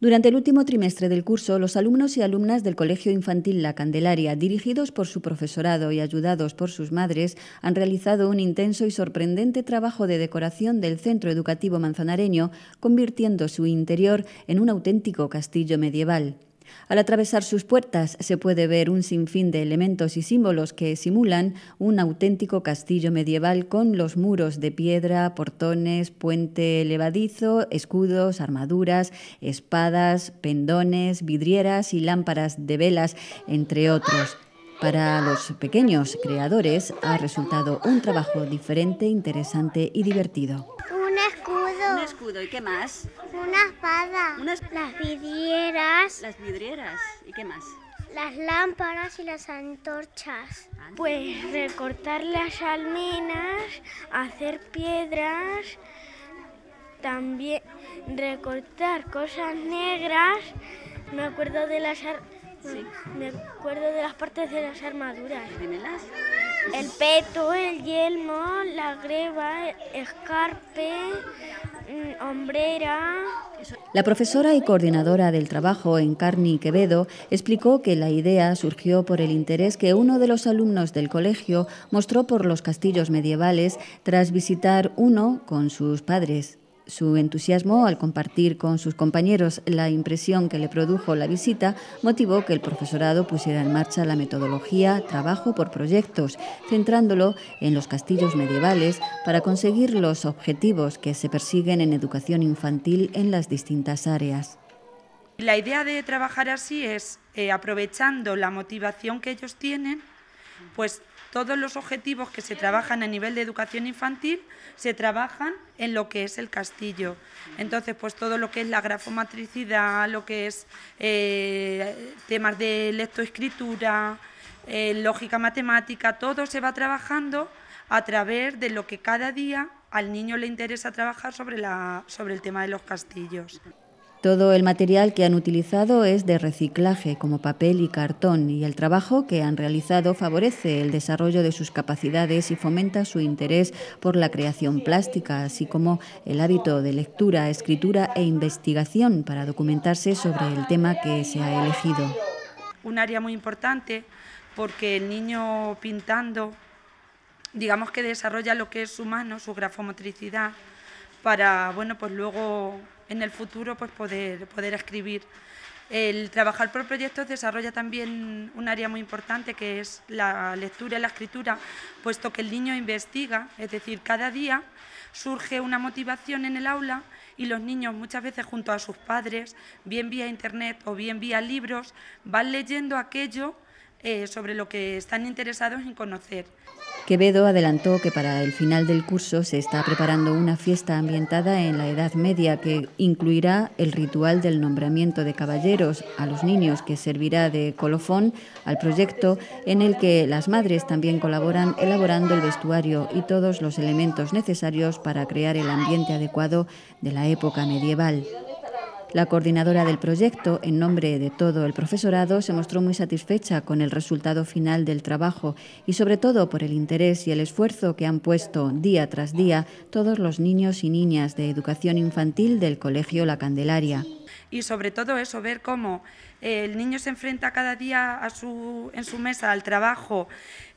Durante el último trimestre del curso, los alumnos y alumnas del Colegio Infantil La Candelaria, dirigidos por su profesorado y ayudados por sus madres, han realizado un intenso y sorprendente trabajo de decoración del centro educativo manzanareño, convirtiendo su interior en un auténtico castillo medieval. Al atravesar sus puertas se puede ver un sinfín de elementos y símbolos que simulan un auténtico castillo medieval con los muros de piedra, portones, puente levadizo, escudos, armaduras, espadas, pendones, vidrieras y lámparas de velas, entre otros. Para los pequeños creadores ha resultado un trabajo diferente, interesante y divertido. Un escudo. ¿Y qué más? Una espada. Unas... Las vidrieras. Las vidrieras. ¿Y qué más? Las lámparas y las antorchas. Ah, pues recortar las almenas, hacer piedras, también recortar cosas negras. Me acuerdo de las me acuerdo de las partes de las armaduras. El peto, el yelmo, escarpe, mm, hombrera. La profesora y coordinadora del trabajo en Carni Quevedo explicó que la idea surgió por el interés que uno de los alumnos del colegio mostró por los castillos medievales tras visitar uno con sus padres. Su entusiasmo al compartir con sus compañeros la impresión que le produjo la visita motivó que el profesorado pusiera en marcha la metodología trabajo por proyectos, centrándolo en los castillos medievales para conseguir los objetivos que se persiguen en educación infantil en las distintas áreas. La idea de trabajar así es, eh, aprovechando la motivación que ellos tienen, pues todos los objetivos que se trabajan a nivel de educación infantil se trabajan en lo que es el castillo. Entonces, pues todo lo que es la grafomatricidad, lo que es eh, temas de lectoescritura, eh, lógica matemática, todo se va trabajando a través de lo que cada día al niño le interesa trabajar sobre, sobre el tema de los castillos. Todo el material que han utilizado es de reciclaje, como papel y cartón, y el trabajo que han realizado favorece el desarrollo de sus capacidades y fomenta su interés por la creación plástica, así como el hábito de lectura, escritura e investigación para documentarse sobre el tema que se ha elegido. Un área muy importante porque el niño pintando, digamos que desarrolla lo que es su mano, su grafomotricidad, para bueno, pues luego en el futuro pues poder, poder escribir. El trabajar por proyectos desarrolla también un área muy importante que es la lectura y la escritura, puesto que el niño investiga, es decir, cada día surge una motivación en el aula y los niños muchas veces junto a sus padres, bien vía internet o bien vía libros, van leyendo aquello eh, sobre lo que están interesados en conocer. Quevedo adelantó que para el final del curso se está preparando una fiesta ambientada en la Edad Media que incluirá el ritual del nombramiento de caballeros a los niños que servirá de colofón al proyecto en el que las madres también colaboran elaborando el vestuario y todos los elementos necesarios para crear el ambiente adecuado de la época medieval. La coordinadora del proyecto, en nombre de todo el profesorado, se mostró muy satisfecha con el resultado final del trabajo y sobre todo por el interés y el esfuerzo que han puesto día tras día todos los niños y niñas de educación infantil del Colegio La Candelaria. Y sobre todo eso, ver cómo eh, el niño se enfrenta cada día en su mesa al trabajo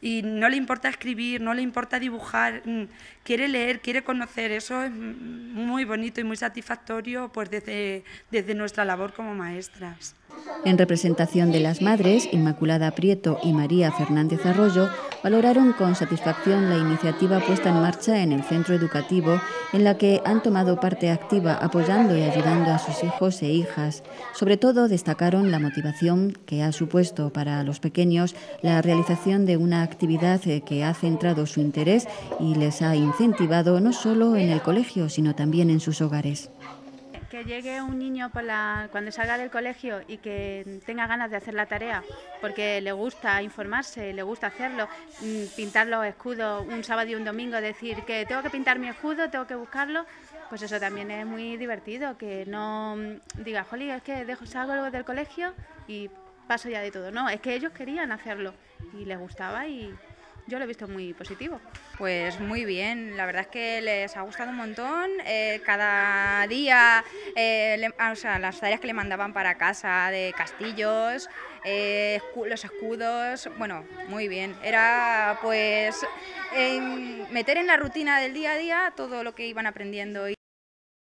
y no le importa escribir, no le importa dibujar, mm, quiere leer, quiere conocer. Eso es muy bonito y muy satisfactorio pues, desde, desde nuestra labor como maestras. En representación de las madres, Inmaculada Prieto y María Fernández Arroyo, valoraron con satisfacción la iniciativa puesta en marcha en el centro educativo, en la que han tomado parte activa apoyando y ayudando a sus hijos e hijas. Sobre todo destacaron la motivación que ha supuesto para los pequeños la realización de una actividad eh, que ha centrado su interés y les ha incentivado no solo en el colegio, sino también en sus hogares que llegue un niño por cuando salga del colegio y que tenga ganas de hacer la tarea, porque le gusta informarse, le gusta hacerlo, mm, pintar los escudos un sábado y un domingo, decir que tengo que pintar mi escudo, tengo que buscarlo, pues eso también es muy divertido, que no mm, diga, jolí, es que dejo, salgo algo del colegio y paso ya de todo. No, es que ellos querían hacerlo y les gustaba y yo lo he visto muy positivo. Pues muy bien, la verdad es que les ha gustado un montón. Eh, cada día, eh, ah, o sea, las tareas que le mandaban para casa de castillos, eh, los escudos, bueno, muy bien. Era pues meter en la rutina del día a día todo lo que iban aprendiendo.